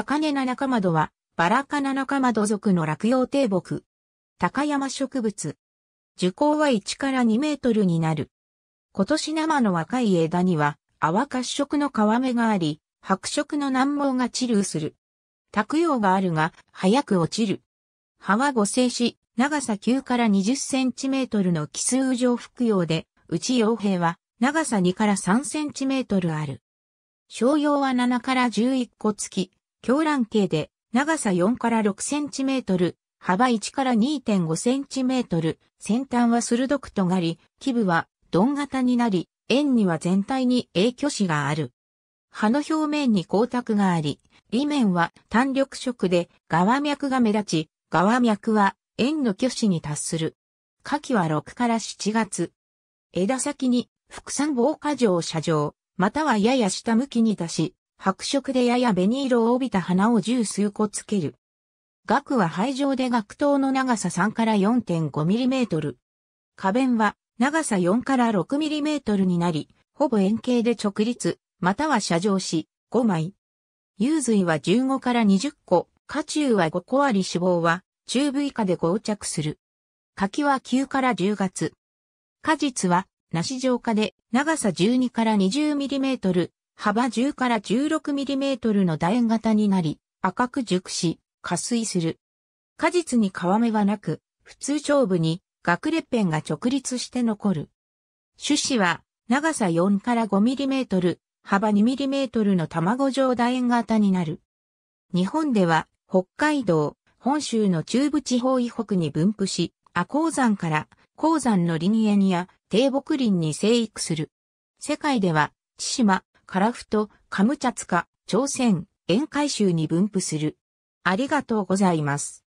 高根七かまどは、バラ科七かまど属の落葉低木。高山植物。樹高は1から2メートルになる。今年生の若い枝には、泡褐色の皮目があり、白色の軟毛が散るする。卓葉があるが、早く落ちる。葉は五星し、長さ9から20センチメートルの奇数状服用で、内葉柄は長さ2から3センチメートルある。小葉は7から11個付き、狂乱形で長さ4から6センチメートル、幅1から2.5センチメートル、先端は鋭く尖り、基部は鈍型になり、円には全体に影響子がある。葉の表面に光沢があり、裏面は単緑色で、側脈が目立ち、側脈は円の虚子に達する。夏季は6から7月。枝先に副産防火状射状、またはやや下向きに出し、白色でやや紅色を帯びた花を十数個つける。額は灰状で額頭の長さ3から4.5ミリメートル。花弁は長さ4から6ミリメートルになり、ほぼ円形で直立、または斜上し、5枚。幽髄は15から20個、下中は5個あり脂肪は中部以下で合着する。柿は9から10月。果実は梨状化で長さ12から20ミリメートル、幅10から16ミリメートルの楕円型になり、赤く熟し、加水する。果実に皮目はなく、普通上部に学裂片が直立して残る。種子は長さ4から5ミリメートル、幅2ミリメートルの卵状楕円型になる。日本では北海道、本州の中部地方以北に分布し、阿鉱山から鉱山の林園や低木林に生育する。世界では、千島、カラフト、カムチャツカ、朝鮮、沿海州に分布する。ありがとうございます。